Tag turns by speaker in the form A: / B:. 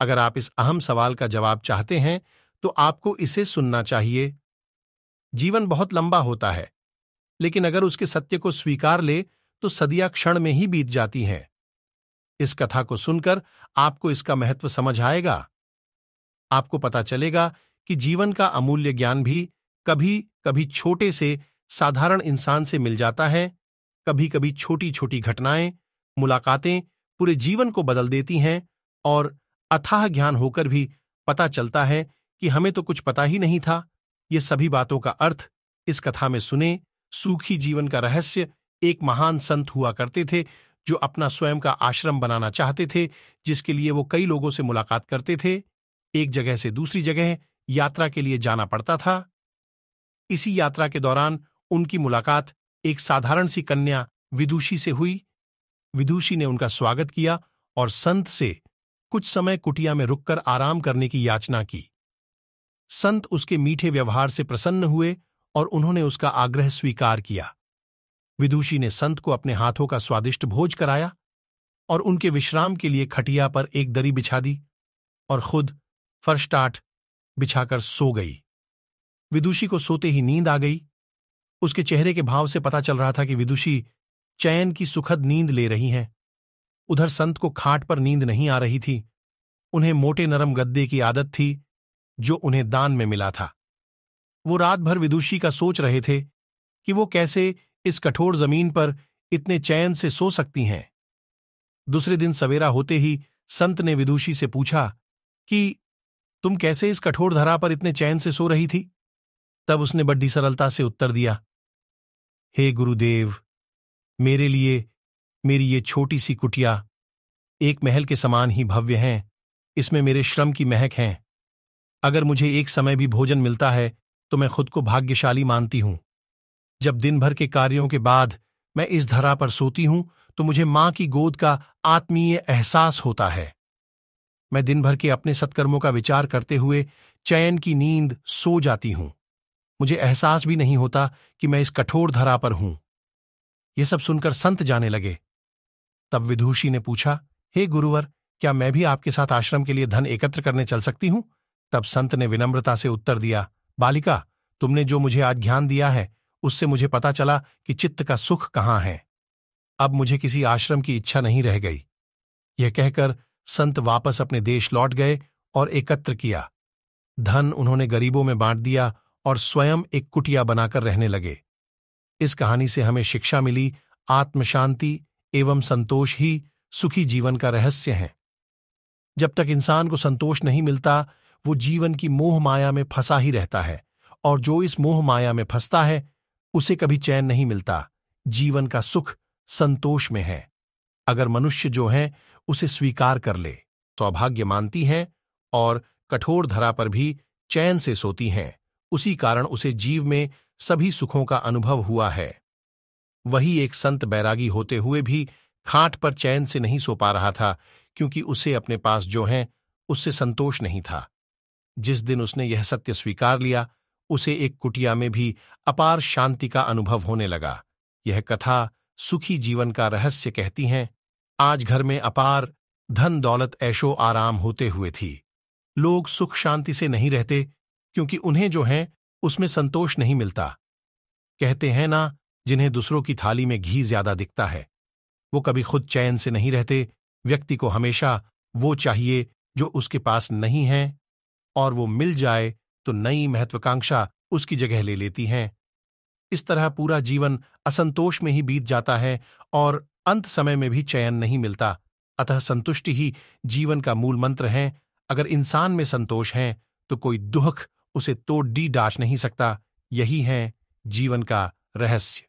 A: अगर आप इस अहम सवाल का जवाब चाहते हैं तो आपको इसे सुनना चाहिए जीवन बहुत लंबा होता है लेकिन अगर उसके सत्य को स्वीकार ले तो सदिया क्षण में ही बीत जाती हैं इस कथा को सुनकर आपको इसका महत्व समझ आएगा आपको पता चलेगा कि जीवन का अमूल्य ज्ञान भी कभी कभी छोटे से साधारण इंसान से मिल जाता है कभी कभी छोटी छोटी घटनाएं मुलाकातें पूरे जीवन को बदल देती हैं और अथाह ज्ञान होकर भी पता चलता है कि हमें तो कुछ पता ही नहीं था ये सभी बातों का अर्थ इस कथा में सुने सूखी जीवन का रहस्य एक महान संत हुआ करते थे जो अपना स्वयं का आश्रम बनाना चाहते थे जिसके लिए वो कई लोगों से मुलाकात करते थे एक जगह से दूसरी जगह यात्रा के लिए जाना पड़ता था इसी यात्रा के दौरान उनकी मुलाकात एक साधारण सी कन्या विदुषी से हुई विदुषी ने उनका स्वागत किया और संत से कुछ समय कुटिया में रुककर आराम करने की याचना की संत उसके मीठे व्यवहार से प्रसन्न हुए और उन्होंने उसका आग्रह स्वीकार किया विदुषी ने संत को अपने हाथों का स्वादिष्ट भोज कराया और उनके विश्राम के लिए खटिया पर एक दरी बिछा दी और खुद फर्शटाट बिछाकर सो गई विदुषी को सोते ही नींद आ गई उसके चेहरे के भाव से पता चल रहा था कि विदुषी चैन की सुखद नींद ले रही हैं उधर संत को खाट पर नींद नहीं आ रही थी उन्हें मोटे नरम गद्दे की आदत थी जो उन्हें दान में मिला था वो रात भर विदुषी का सोच रहे थे कि वो कैसे इस कठोर जमीन पर इतने चैन से सो सकती हैं दूसरे दिन सवेरा होते ही संत ने विदुषी से पूछा कि तुम कैसे इस कठोर धरा पर इतने चैन से सो रही थी तब उसने बड्डी सरलता से उत्तर दिया हे गुरुदेव मेरे लिए मेरी ये छोटी सी कुटिया एक महल के समान ही भव्य हैं इसमें मेरे श्रम की महक है अगर मुझे एक समय भी भोजन मिलता है तो मैं खुद को भाग्यशाली मानती हूं जब दिन भर के कार्यों के बाद मैं इस धरा पर सोती हूं तो मुझे मां की गोद का आत्मीय एहसास होता है मैं दिन भर के अपने सत्कर्मों का विचार करते हुए चयन की नींद सो जाती हूं मुझे एहसास भी नहीं होता कि मैं इस कठोर धरा पर हूं यह सब सुनकर संत जाने लगे तब विदुषी ने पूछा हे hey गुरुवर क्या मैं भी आपके साथ आश्रम के लिए धन एकत्र करने चल सकती हूं तब संत ने विनम्रता से उत्तर दिया बालिका तुमने जो मुझे आज ज्ञान दिया है उससे मुझे पता चला कि चित्त का सुख कहाँ है अब मुझे किसी आश्रम की इच्छा नहीं रह गई यह कहकर संत वापस अपने देश लौट गए और एकत्र किया धन उन्होंने गरीबों में बांट दिया और स्वयं एक कुटिया बनाकर रहने लगे इस कहानी से हमें शिक्षा मिली आत्मशांति एवं संतोष ही सुखी जीवन का रहस्य है जब तक इंसान को संतोष नहीं मिलता वो जीवन की मोह माया में फंसा ही रहता है और जो इस मोह माया में फंसता है उसे कभी चैन नहीं मिलता जीवन का सुख संतोष में है अगर मनुष्य जो है उसे स्वीकार कर ले सौभाग्य मानती हैं और कठोर धरा पर भी चैन से सोती हैं उसी कारण उसे जीव में सभी सुखों का अनुभव हुआ है वही एक संत बैरागी होते हुए भी खाट पर चैन से नहीं सो पा रहा था क्योंकि उसे अपने पास जो हैं उससे संतोष नहीं था जिस दिन उसने यह सत्य स्वीकार लिया उसे एक कुटिया में भी अपार शांति का अनुभव होने लगा यह कथा सुखी जीवन का रहस्य कहती हैं आज घर में अपार धन दौलत ऐशो आराम होते हुए थी लोग सुख शांति से नहीं रहते क्योंकि उन्हें जो हैं उसमें संतोष नहीं मिलता कहते हैं ना जिन्हें दूसरों की थाली में घी ज्यादा दिखता है वो कभी खुद चैन से नहीं रहते व्यक्ति को हमेशा वो चाहिए जो उसके पास नहीं है और वो मिल जाए तो नई महत्वाकांक्षा उसकी जगह ले लेती हैं इस तरह पूरा जीवन असंतोष में ही बीत जाता है और अंत समय में भी चयन नहीं मिलता अतः संतुष्टि ही जीवन का मूल मंत्र है अगर इंसान में संतोष है तो कोई दुख उसे तोड़ डी डाश नहीं सकता यही है जीवन का रहस्य